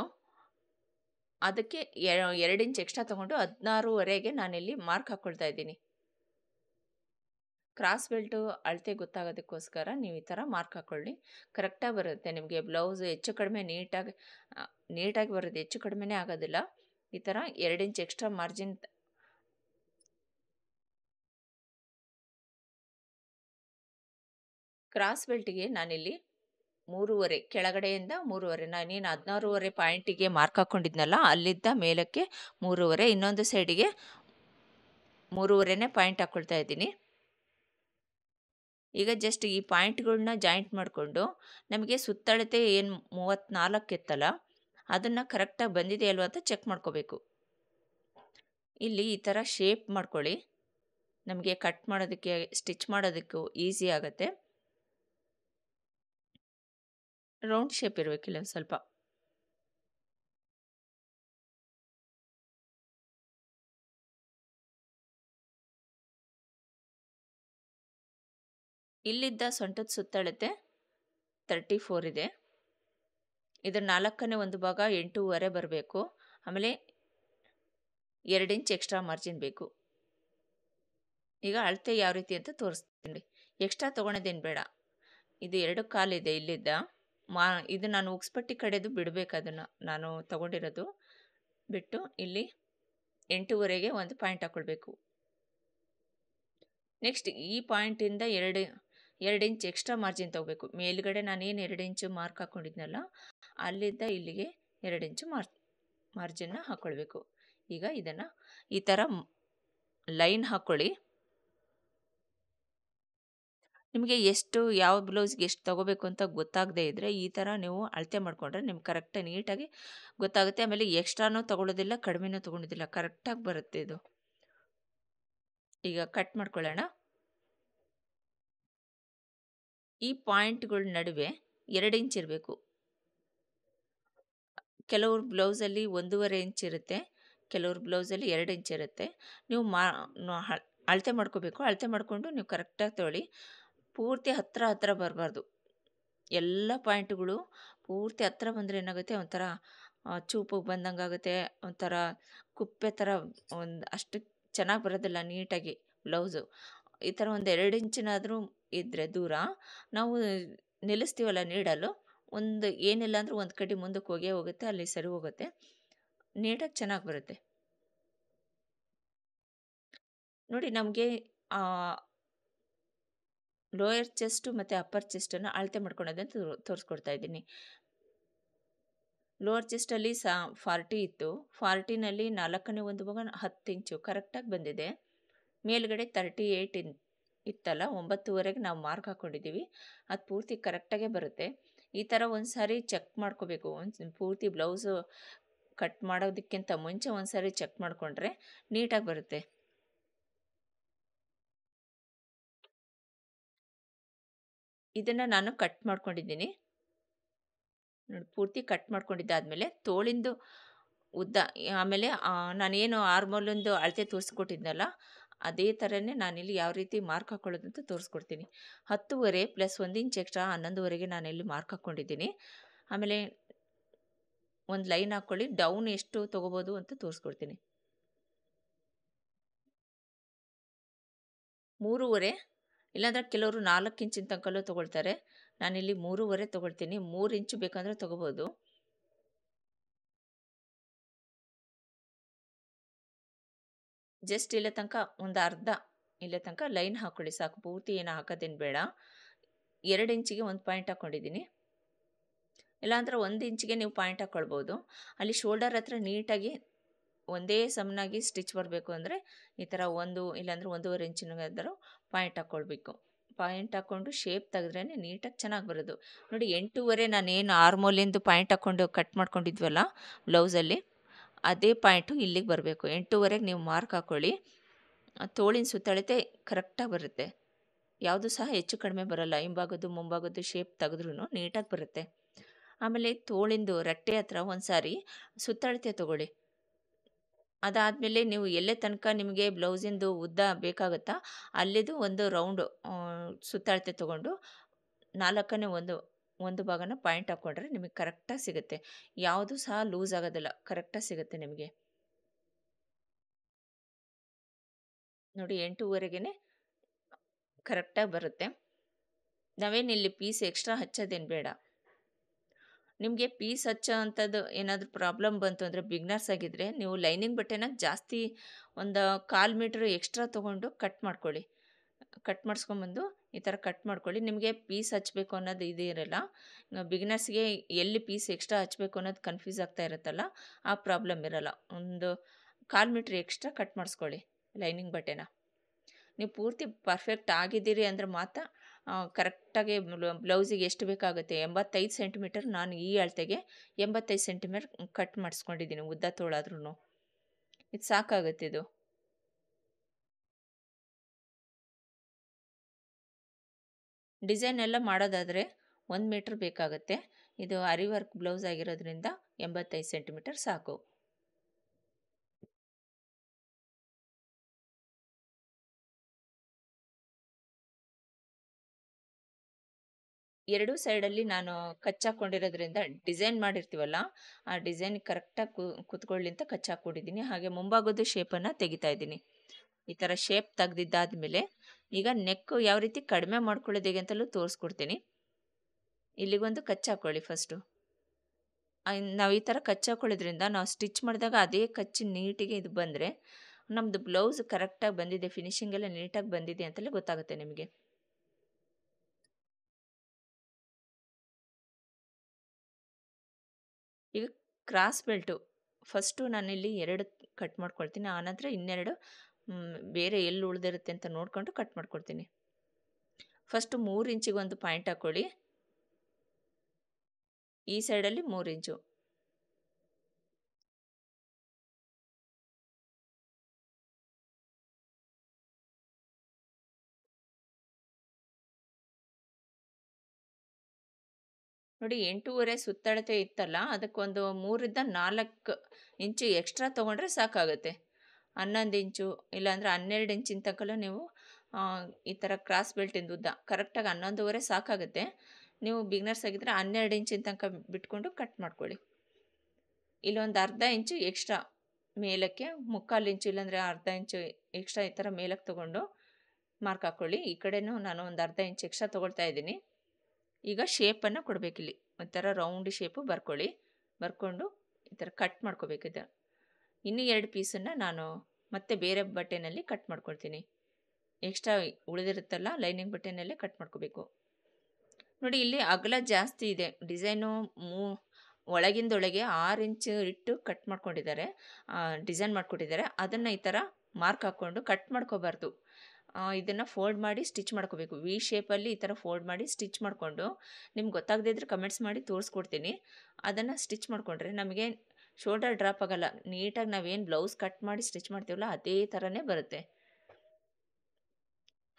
ಅದಕ್ಕೆ ಎರಡು ಇಂಚ್ ಎಕ್ಸ್ಟ್ರಾ ತೊಗೊಂಡು ಹದಿನಾರೂವರೆಗೆ ನಾನಿಲ್ಲಿ ಮಾರ್ಕ್ ಹಾಕ್ಕೊಳ್ತಾ ಇದ್ದೀನಿ ಕ್ರಾಸ್ ಬೆಲ್ಟು ಅಳತೆ ಗೊತ್ತಾಗೋದಕ್ಕೋಸ್ಕರ ನೀವು ಈ ಥರ ಮಾರ್ಕ್ ಹಾಕ್ಕೊಳ್ಳಿ ಕರೆಕ್ಟಾಗಿ ಬರುತ್ತೆ ನಿಮಗೆ ಬ್ಲೌಸ್ ಹೆಚ್ಚು ಕಡಿಮೆ ನೀಟಾಗಿ ನೀಟಾಗಿ ಬರೋದು ಹೆಚ್ಚು ಕಡಿಮೆನೇ ಆಗೋದಿಲ್ಲ ಈ ಥರ ಎರಡು ಇಂಚ್ ಎಕ್ಸ್ಟ್ರಾ ಮಾರ್ಜಿನ್ ಕ್ರಾಸ್ ಬೆಲ್ಟಿಗೆ ನಾನಿಲ್ಲಿ ಮೂರುವರೆ ಕೆಳಗಡೆಯಿಂದ ಮೂರುವರೆ ನಾನೇನು ಹದಿನಾರೂವರೆ ಪಾಯಿಂಟಿಗೆ ಮಾರ್ಕ್ ಹಾಕ್ಕೊಂಡಿದ್ನಲ್ಲ ಅಲ್ಲಿದ್ದ ಮೇಲಕ್ಕೆ ಮೂರುವರೆ ಇನ್ನೊಂದು ಸೈಡಿಗೆ ಮೂರುವರೆನೇ ಪಾಯಿಂಟ್ ಹಾಕ್ಕೊಳ್ತಾ ಇದ್ದೀನಿ ಈಗ ಜಸ್ಟ್ ಈ ಪಾಯಿಂಟ್ಗಳನ್ನ ಜಾಯಿಂಟ್ ಮಾಡಿಕೊಂಡು ನಮಗೆ ಸುತ್ತಳತೆ ಏನು ಮೂವತ್ತ್ನಾಲ್ಕಿತ್ತಲ್ಲ ಅದನ್ನು ಕರೆಕ್ಟಾಗಿ ಬಂದಿದೆ ಅಂತ ಚೆಕ್ ಮಾಡ್ಕೋಬೇಕು ಇಲ್ಲಿ ಈ ಥರ ಶೇಪ್ ಮಾಡ್ಕೊಳ್ಳಿ ನಮಗೆ ಕಟ್ ಮಾಡೋದಕ್ಕೆ ಸ್ಟಿಚ್ ಮಾಡೋದಕ್ಕೂ ಈಸಿ ಆಗುತ್ತೆ ರೌಂಡ್ ಶೇಪ್ ಇರಬೇಕಿಲ್ಲ ಸ್ವಲ್ಪ ಇಲ್ಲಿದ್ದ ಸೊಂಟದ ಸುತ್ತಳತೆ ತರ್ಟಿ ಫೋರ್ ಇದೆ ಇದರ ನಾಲ್ಕನೇ ಒಂದು ಭಾಗ ಎಂಟೂವರೆ ಬರಬೇಕು ಆಮೇಲೆ ಎರಡು ಇಂಚ್ ಎಕ್ಸ್ಟ್ರಾ ಮಾರ್ಜಿನ್ ಬೇಕು ಈಗ ಅಳತೆ ಯಾವ ರೀತಿ ಅಂತ ತೋರಿಸ್ತೀನಿ ಎಕ್ಸ್ಟ್ರಾ ತೊಗೊಳೋದೇನು ಬೇಡ ಇದು ಎರಡು ಕಾಲಿದೆ ಇಲ್ಲಿದ್ದ ಮಾ ಇದು ನಾನು ಉಗ್ಸ್ಪಟ್ಟಿ ಕಡೆದು ಬಿಡಬೇಕು ಅದನ್ನು ನಾನು ತೊಗೊಂಡಿರೋದು ಬಿಟ್ಟು ಇಲ್ಲಿ ಎಂಟೂವರೆಗೆ ಒಂದು ಪಾಯಿಂಟ್ ಹಾಕ್ಕೊಳ್ಬೇಕು ನೆಕ್ಸ್ಟ್ ಈ ಪಾಯಿಂಟಿಂದ ಎರಡು ಎರಡು ಇಂಚ್ ಎಕ್ಸ್ಟ್ರಾ ಮಾರ್ಜಿನ್ ತೊಗೋಬೇಕು ಮೇಲುಗಡೆ ನಾನೇನು ಎರಡು ಇಂಚು ಮಾರ್ಕ್ ಹಾಕ್ಕೊಂಡಿದ್ನಲ್ಲ ಅಲ್ಲಿಂದ ಇಲ್ಲಿಗೆ ಎರಡು ಇಂಚು ಮಾರ್ ಮಾರ್ಜಿನ್ನ ಹಾಕ್ಕೊಳ್ಬೇಕು ಈಗ ಇದನ್ನು ಈ ಥರ ಲೈನ್ ಹಾಕ್ಕೊಳ್ಳಿ ನಿಮಗೆ ಎಷ್ಟು ಯಾವ ಬ್ಲೌಸ್ಗೆ ಎಷ್ಟು ತೊಗೋಬೇಕು ಅಂತ ಗೊತ್ತಾಗದೇ ಇದ್ದರೆ ಈ ಥರ ನೀವು ಅಳತೆ ಮಾಡಿಕೊಂಡ್ರೆ ನಿಮ್ಗೆ ಕರೆಕ್ಟಾಗಿ ನೀಟಾಗಿ ಗೊತ್ತಾಗುತ್ತೆ ಆಮೇಲೆ ಎಕ್ಸ್ಟ್ರಾನೂ ತೊಗೊಳ್ಳೋದಿಲ್ಲ ಕಡಿಮೆನೂ ತೊಗೊಳೋದಿಲ್ಲ ಕರೆಕ್ಟಾಗಿ ಬರುತ್ತೆ ಇದು ಈಗ ಕಟ್ ಮಾಡ್ಕೊಳ್ಳೋಣ ಈ ಪಾಯಿಂಟ್ಗಳ ನಡುವೆ ಎರಡು ಇಂಚ್ ಇರಬೇಕು ಕೆಲವ್ರ ಬ್ಲೌಸಲ್ಲಿ ಒಂದೂವರೆ ಇಂಚ್ ಇರುತ್ತೆ ಕೆಲವ್ರ ಬ್ಲೌಸಲ್ಲಿ ಎರಡು ಇಂಚ್ ಇರುತ್ತೆ ನೀವು ಮಾ ಅಳತೆ ಮಾಡ್ಕೋಬೇಕು ಅಳತೆ ಮಾಡಿಕೊಂಡು ನೀವು ಕರೆಕ್ಟಾಗಿ ತೊಳಿ ಪೂರ್ತಿ ಹತ್ತಿರ ಹತ್ತಿರ ಬರಬಾರ್ದು ಎಲ್ಲ ಪಾಯಿಂಟ್ಗಳು ಪೂರ್ತಿ ಹತ್ತಿರ ಬಂದರೆ ಏನಾಗುತ್ತೆ ಒಂಥರ ಚೂಪಿಗೆ ಬಂದಂಗೆ ಆಗುತ್ತೆ ಒಂಥರ ಕುಪ್ಪೆ ಥರ ಒಂದು ಅಷ್ಟು ಚೆನ್ನಾಗಿ ಬರೋದಿಲ್ಲ ನೀಟಾಗಿ ಬ್ಲೌಸು ಈ ಥರ ಒಂದು ಎರಡು ಇಂಚಿನಾದರೂ ಇದ್ದರೆ ದೂರ ನಾವು ನಿಲ್ಲಿಸ್ತೀವಲ್ಲ ನೀಡಲು ಒಂದು ಏನಿಲ್ಲ ಅಂದರೂ ಒಂದು ಕಡೆ ಮುಂದಕ್ಕೆ ಹೋಗೇ ಹೋಗುತ್ತೆ ಅಲ್ಲಿ ಸರಿ ಹೋಗುತ್ತೆ ನೀಟಾಗಿ ಚೆನ್ನಾಗಿ ಬರುತ್ತೆ ನೋಡಿ ನಮಗೆ ಲೋಯರ್ ಚೆಸ್ಟು ಮತ್ತು ಅಪ್ಪರ್ ಚೆಸ್ಟನ್ನು ಅಳತೆ ಮಾಡ್ಕೊಳೋದಂತ ತೋರಿಸ್ಕೊಡ್ತಾ ಇದ್ದೀನಿ ಲೋಯರ್ ಚೆಸ್ಟಲ್ಲಿ ಸಾ ಫಾರ್ಟಿ ಇತ್ತು ಫಾರ್ಟಿನಲ್ಲಿ ನಾಲ್ಕನೇ ಒಂದು ಭಾಗ ಹತ್ತು ಇಂಚು ಕರೆಕ್ಟಾಗಿ ಬಂದಿದೆ ಮೇಲುಗಡೆ ತರ್ಟಿ ಏಯ್ಟ್ ಇತ್ತಲ್ಲ ಒಂಬತ್ತುವರೆಗೆ ನಾವು ಮಾರ್ಕ್ ಹಾಕ್ಕೊಂಡಿದ್ದೀವಿ ಅದು ಪೂರ್ತಿ ಕರೆಕ್ಟಾಗೇ ಬರುತ್ತೆ ಈ ಥರ ಒಂದ್ಸಾರಿ ಚೆಕ್ ಮಾಡ್ಕೋಬೇಕು ಒಂದು ಪೂರ್ತಿ ಬ್ಲೌಸು ಕಟ್ ಮಾಡೋದಕ್ಕಿಂತ ಮುಂಚೆ ಒಂದು ಸಾರಿ ಚೆಕ್ ಮಾಡಿಕೊಂಡ್ರೆ ನೀಟಾಗಿ ಬರುತ್ತೆ ಇದನ್ನು ನಾನು ಕಟ್ ಮಾಡ್ಕೊಂಡಿದ್ದೀನಿ ನೋಡಿ ಪೂರ್ತಿ ಕಟ್ ಮಾಡ್ಕೊಂಡಿದ್ದಾದಮೇಲೆ ತೋಳಿಂದು ಉದ್ದ ಆಮೇಲೆ ನಾನೇನು ಆರ್ಮೋಲೊಂದು ಅಳತೆ ತೋರಿಸ್ಕೊಟ್ಟಿದ್ನಲ್ಲ ಅದೇ ಥರನೇ ನಾನಿಲ್ಲಿ ಯಾವ ರೀತಿ ಮಾರ್ಕ್ ಅಂತ ತೋರಿಸ್ಕೊಡ್ತೀನಿ ಹತ್ತುವರೆ ಪ್ಲಸ್ ಒಂದು ಇಂಚ್ ಎಕ್ಸ್ಟ್ರಾ ಹನ್ನೊಂದುವರೆಗೆ ನಾನಿಲ್ಲಿ ಮಾರ್ಕ್ ಹಾಕ್ಕೊಂಡಿದ್ದೀನಿ ಆಮೇಲೆ ಒಂದು ಲೈನ್ ಹಾಕ್ಕೊಳ್ಳಿ ಡೌನ್ ಎಷ್ಟು ತೊಗೋಬೋದು ಅಂತ ತೋರಿಸ್ಕೊಡ್ತೀನಿ ಮೂರುವರೆ ಇಲ್ಲಾಂದ್ರೆ ಕೆಲವರು ನಾಲ್ಕು ಇಂಚಿನ ತನಕಲ್ಲೂ ತೊಗೊಳ್ತಾರೆ ನಾನಿಲ್ಲಿ ಮೂರುವರೆ ತೊಗೊಳ್ತೀನಿ ಮೂರು ಇಂಚು ಬೇಕಂದರೆ ತೊಗೋಬೋದು ಜಸ್ಟ್ ಇಲ್ಲ ತನಕ ಒಂದು ಅರ್ಧ ಇಲ್ಲ ತನಕ ಲೈನ್ ಹಾಕ್ಕೊಳ್ಳಿ ಸಾಕು ಪೂರ್ತಿ ಏನು ಹಾಕೋದೇನು ಬೇಡ ಎರಡು ಇಂಚಿಗೆ ಒಂದು ಪಾಯಿಂಟ್ ಹಾಕ್ಕೊಂಡಿದ್ದೀನಿ ಇಲ್ಲಾಂದ್ರೆ ಒಂದು ಇಂಚಿಗೆ ನೀವು ಪಾಯಿಂಟ್ ಹಾಕ್ಕೊಳ್ಬೋದು ಅಲ್ಲಿ ಶೋಲ್ಡರ್ ಹತ್ರ ನೀಟಾಗಿ ಒಂದೇ ಸಮನಾಗಿ ಸ್ಟಿಚ್ ಬರಬೇಕು ಅಂದರೆ ಈ ಥರ ಒಂದು ಇಲ್ಲಾಂದ್ರೆ ಒಂದೂವರೆ ಇಂಚಿನಾದರೂ ಪಾಯಿಂಟ್ ಹಾಕ್ಕೊಳ್ಬೇಕು ಪಾಯಿಂಟ್ ಹಾಕ್ಕೊಂಡು ಶೇಪ್ ತೆಗೆದ್ರೇ ನೀಟಾಗಿ ಚೆನ್ನಾಗಿ ಬರೋದು ನೋಡಿ ಎಂಟೂವರೆ ನಾನೇನು ಆರ್ಮೋಲಿಂದು ಪಾಯಿಂಟ್ ಹಾಕ್ಕೊಂಡು ಕಟ್ ಮಾಡ್ಕೊಂಡಿದ್ವಲ್ಲ ಬ್ಲೌಸಲ್ಲಿ ಅದೇ ಪಾಯಿಂಟು ಇಲ್ಲಿಗೆ ಬರಬೇಕು ಎಂಟೂವರೆಗೆ ನೀವು ಮಾರ್ಕ್ ಹಾಕ್ಕೊಳ್ಳಿ ತೋಳಿನ ಸುತ್ತಳತೆ ಕರೆಕ್ಟಾಗಿ ಬರುತ್ತೆ ಯಾವುದು ಸಹ ಹೆಚ್ಚು ಕಡಿಮೆ ಬರಲ್ಲ ಹಿಂಭಾಗದ್ದು ಮುಂಭಾಗದ್ದು ಶೇಪ್ ತೆಗೆದ್ರೂ ನೀಟಾಗಿ ಬರುತ್ತೆ ಆಮೇಲೆ ತೋಳಿಂದು ರಟ್ಟೆ ಹತ್ರ ಒಂದು ಸಾರಿ ಸುತ್ತಳತೆ ತೊಗೊಳ್ಳಿ ಅದಾದಮೇಲೆ ನೀವು ಎಲ್ಲೇ ತನಕ ನಿಮಗೆ ಬ್ಲೌಸಿಂದು ಉದ್ದ ಬೇಕಾಗುತ್ತಾ ಅಲ್ಲಿದು ಒಂದು ರೌಂಡು ಸುತ್ತಳತೆ ತೊಗೊಂಡು ನಾಲ್ಕನೇ ಒಂದು ಒಂದು ಭಾಗನ ಪಾಯಿಂಟ್ ಹಾಕ್ಕೊಂಡ್ರೆ ನಿಮಗೆ ಕರೆಕ್ಟಾಗಿ ಸಿಗುತ್ತೆ ಯಾವುದು ಸಹ ಲೂಸ್ ಆಗೋದಿಲ್ಲ ಕರೆಕ್ಟಾಗಿ ಸಿಗುತ್ತೆ ನಿಮಗೆ ನೋಡಿ ಎಂಟೂವರೆಗೆ ಕರೆಕ್ಟಾಗಿ ಬರುತ್ತೆ ನಾವೇನು ಇಲ್ಲಿ ಪೀಸ್ ಎಕ್ಸ್ಟ್ರಾ ಹಚ್ಚೋದೇನು ಬೇಡ ನಿಮಗೆ ಪೀಸ್ ಹಚ್ಚೋ ಅಂಥದ್ದು ಏನಾದರೂ ಪ್ರಾಬ್ಲಮ್ ಬಂತು ಅಂದರೆ ಬಿಗ್ನರ್ಸ್ ಆಗಿದ್ದರೆ ನೀವು ಲೈನಿಂಗ್ ಬಟ್ಟೆನ ಜಾಸ್ತಿ ಒಂದು ಕಾಲು ಮೀಟ್ರ್ ಎಕ್ಸ್ಟ್ರಾ ತೊಗೊಂಡು ಕಟ್ ಮಾಡ್ಕೊಳ್ಳಿ ಕಟ್ ಮಾಡಿಸ್ಕೊಂಬಂದು ಈ ಥರ ಕಟ್ ಮಾಡ್ಕೊಳ್ಳಿ ನಿಮಗೆ ಪೀಸ್ ಹಚ್ಚಬೇಕು ಅನ್ನೋದು ಇದೇ ಇರಲ್ಲ ಬಿಗಿನರ್ಸ್ಗೆ ಎಲ್ಲಿ ಪೀಸ್ ಎಕ್ಸ್ಟ್ರಾ ಹಚ್ಚಬೇಕು ಅನ್ನೋದು ಕನ್ಫ್ಯೂಸ್ ಆಗ್ತಾ ಇರುತ್ತಲ್ಲ ಆ ಪ್ರಾಬ್ಲಮ್ ಇರಲ್ಲ ಒಂದು ಕಾಲು ಮೀಟ್ರ್ ಎಕ್ಸ್ಟ್ರಾ ಕಟ್ ಮಾಡಿಸ್ಕೊಳ್ಳಿ ಲೈನಿಂಗ್ ಬಟ್ಟೆನ ನೀವು ಪೂರ್ತಿ ಪರ್ಫೆಕ್ಟ್ ಆಗಿದ್ದೀರಿ ಅಂದರೆ ಮಾತ್ರ ಕರೆಕ್ಟಾಗಿ ಬ್ಲೌಸಿಗೆ ಎಷ್ಟು ಬೇಕಾಗುತ್ತೆ ಎಂಬತ್ತೈದು ಸೆಂಟಿಮೀಟರ್ ನಾನು ಈ ಅಳತೆಗೆ ಎಂಬತ್ತೈದು ಸೆಂಟಿಮೀಟರ್ ಕಟ್ ಮಾಡಿಸ್ಕೊಂಡಿದ್ದೀನಿ ಉದ್ದ ತೋಳಾದ್ರೂ ಇದು ಸಾಕಾಗುತ್ತೆ ಇದು ಡಿಸೈನ್ ಎಲ್ಲ ಮಾಡೋದಾದರೆ ಒಂದು ಮೀಟ್ರ್ ಬೇಕಾಗುತ್ತೆ ಇದು ಅರಿ ವರ್ಕ್ ಬ್ಲೌಸ್ ಆಗಿರೋದ್ರಿಂದ ಎಂಬತ್ತೈದು ಸೆಂಟಿಮೀಟರ್ ಸಾಕು ಎರಡೂ ಸೈಡಲ್ಲಿ ನಾನು ಕಚ್ಚಾಕೊಂಡಿರೋದ್ರಿಂದ ಡಿಸೈನ್ ಮಾಡಿರ್ತೀವಲ್ಲ ಆ ಡಿಸೈನ್ ಕರೆಕ್ಟಾಗಿ ಕು ಕುತ್ಕೊಳ್ಳಿ ಅಂತ ಕಚ್ಚಾಕೊಂಡಿದ್ದೀನಿ ಹಾಗೆ ಮುಂಭಾಗದ ಶೇಪನ್ನು ತೆಗಿತಾ ಇದ್ದೀನಿ ಈ ಥರ ಶೇಪ್ ಮೇಲೆ ಈಗ ನೆಕ್ ಯಾವ ರೀತಿ ಕಡಿಮೆ ಮಾಡ್ಕೊಳ್ಳೋದು ಅಂತಲೂ ತೋರಿಸ್ಕೊಡ್ತೀನಿ ಇಲ್ಲಿಗೊಂದು ಕಚ್ ಹಾಕ್ಕೊಳ್ಳಿ ಫಸ್ಟು ನಾವು ಈ ಥರ ಕಚ್ ಹಾಕೊಳ್ಳೋದ್ರಿಂದ ನಾವು ಸ್ಟಿಚ್ ಮಾಡಿದಾಗ ಅದೇ ಕಚ್ಚಿ ನೀಟಿಗೆ ಇದು ಬಂದರೆ ನಮ್ಮದು ಬ್ಲೌಸ್ ಕರೆಕ್ಟಾಗಿ ಬಂದಿದೆ ಫಿನಿಷಿಂಗ್ ಎಲ್ಲ ನೀಟಾಗಿ ಬಂದಿದೆ ಅಂತಲೇ ಗೊತ್ತಾಗುತ್ತೆ ನಿಮಗೆ ಈಗ ಕ್ರಾಸ್ ಬೆಲ್ಟು ಫಸ್ಟು ನಾನಿಲ್ಲಿ ಎರಡು ಕಟ್ ಮಾಡ್ಕೊಳ್ತೀನಿ ಆನಂತರ ಇನ್ನೆರಡು ಬೇರೆ ಎಲ್ಲಿ ಉಳಿದಿರುತ್ತೆ ಅಂತ ನೋಡಿಕೊಂಡು ಕಟ್ ಮಾಡ್ಕೊಡ್ತೀನಿ ಫಸ್ಟು ಮೂರು ಇಂಚಿಗೆ ಒಂದು ಪಾಯಿಂಟ್ ಹಾಕ್ಕೊಳ್ಳಿ ಈ ಸೈಡಲ್ಲಿ ಮೂರು ಇಂಚು ನೋಡಿ ಎಂಟೂವರೆ ಸುತ್ತಳತೆ ಇತ್ತಲ್ಲ ಅದಕ್ಕೊಂದು ಮೂರಿಂದ ನಾಲ್ಕು ಇಂಚು ಎಕ್ಸ್ಟ್ರಾ ತೊಗೊಂಡ್ರೆ ಸಾಕಾಗುತ್ತೆ ಹನ್ನೊಂದು ಇಂಚು ಇಲ್ಲಾಂದರೆ ಹನ್ನೆರಡು ಇಂಚಿನ ತನಕಲೂ ನೀವು ಈ ಥರ ಕ್ರಾಸ್ ಬೆಲ್ಟಿಂದ ಉದ್ದ ಕರೆಕ್ಟಾಗಿ ಹನ್ನೊಂದುವರೆ ಸಾಕಾಗುತ್ತೆ ನೀವು ಬಿಗ್ನರ್ಸ್ ಆಗಿದ್ರೆ ಹನ್ನೆರಡು ಇಂಚಿನ ತನಕ ಬಿಟ್ಕೊಂಡು ಕಟ್ ಮಾಡ್ಕೊಳ್ಳಿ ಇಲ್ಲೊಂದು ಅರ್ಧ ಇಂಚು ಎಕ್ಸ್ಟ್ರಾ ಮೇಲಕ್ಕೆ ಮುಕ್ಕಾಲು ಇಂಚು ಇಲ್ಲಾಂದರೆ ಅರ್ಧ ಇಂಚು ಎಕ್ಸ್ಟ್ರಾ ಈ ಥರ ಮೇಲಕ್ಕೆ ತೊಗೊಂಡು ಮಾರ್ಕ್ ಹಾಕ್ಕೊಳ್ಳಿ ಈ ಕಡೆನೂ ನಾನು ಒಂದು ಅರ್ಧ ಇಂಚು ಎಕ್ಸ್ಟ್ರಾ ತೊಗೊಳ್ತಾ ಇದ್ದೀನಿ ಈಗ ಶೇಪನ್ನು ಕೊಡಬೇಕಿಲ್ಲಿ ಒಂಥರ ರೌಂಡ್ ಶೇಪು ಬರ್ಕೊಳ್ಳಿ ಬರ್ಕೊಂಡು ಈ ಥರ ಕಟ್ ಮಾಡ್ಕೋಬೇಕಿದೆ ಇನ್ನು ಎರಡು ಪೀಸನ್ನು ನಾನು ಮತ್ತೆ ಬೇರೆ ಬಟ್ಟೆನಲ್ಲಿ ಕಟ್ ಮಾಡ್ಕೊಳ್ತೀನಿ ಎಕ್ಸ್ಟ್ರಾ ಉಳಿದಿರುತ್ತಲ್ಲ ಲೈನಿಂಗ್ ಬಟ್ಟೆನಲ್ಲೇ ಕಟ್ ಮಾಡ್ಕೋಬೇಕು ನೋಡಿ ಇಲ್ಲಿ ಅಗಲ ಜಾಸ್ತಿ ಇದೆ ಡಿಸೈನು ಮೂ ಒಳಗಿಂದೊಳಗೆ ಆರು ಇಂಚು ಇಟ್ಟು ಕಟ್ ಮಾಡ್ಕೊಂಡಿದ್ದಾರೆ ಡಿಸೈನ್ ಮಾಡ್ಕೊಟ್ಟಿದ್ದಾರೆ ಅದನ್ನು ಈ ಥರ ಮಾರ್ಕ್ ಹಾಕ್ಕೊಂಡು ಕಟ್ ಮಾಡ್ಕೋಬಾರ್ದು ಇದನ್ನು ಫೋಲ್ಡ್ ಮಾಡಿ ಸ್ಟಿಚ್ ಮಾಡ್ಕೋಬೇಕು ವಿ ಶೇಪಲ್ಲಿ ಈ ಥರ ಫೋಲ್ಡ್ ಮಾಡಿ ಸ್ಟಿಚ್ ಮಾಡಿಕೊಂಡು ನಿಮ್ಗೆ ಗೊತ್ತಾಗದೇ ಇದ್ರೆ ಕಮೆಂಟ್ಸ್ ಮಾಡಿ ತೋರಿಸ್ಕೊಡ್ತೀನಿ ಅದನ್ನು ಸ್ಟಿಚ್ ಮಾಡಿಕೊಂಡ್ರೆ ನಮಗೆ ಶೋಲ್ಡರ್ ಡ್ರಾಪ್ ಆಗೋಲ್ಲ ನೀಟಾಗಿ ನಾವೇನು ಬ್ಲೌಸ್ ಕಟ್ ಮಾಡಿ ಸ್ಟಿಚ್ ಮಾಡ್ತೀವಲ್ಲ ಅದೇ ಥರನೇ ಬರುತ್ತೆ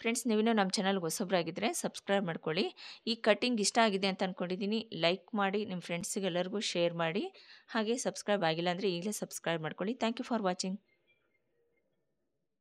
ಫ್ರೆಂಡ್ಸ್ ನೀವಿನ್ನೂ ನಮ್ಮ ಚಾನಲ್ಗೆ ಹೊಸೊಬ್ಬರಾಗಿದ್ದರೆ ಸಬ್ಸ್ಕ್ರೈಬ್ ಮಾಡ್ಕೊಳ್ಳಿ ಈ ಕಟ್ಟಿಂಗ್ ಇಷ್ಟ ಆಗಿದೆ ಅಂತ ಅಂದ್ಕೊಂಡಿದ್ದೀನಿ ಲೈಕ್ ಮಾಡಿ ನಿಮ್ಮ ಫ್ರೆಂಡ್ಸಿಗೆಲ್ಲರಿಗೂ ಶೇರ್ ಮಾಡಿ ಹಾಗೆ ಸಬ್ಸ್ಕ್ರೈಬ್ ಆಗಿಲ್ಲ ಅಂದರೆ ಈಗಲೇ ಸಬ್ಸ್ಕ್ರೈಬ್ ಮಾಡ್ಕೊಳ್ಳಿ ಥ್ಯಾಂಕ್ ಯು ಫಾರ್ ವಾಚಿಂಗ್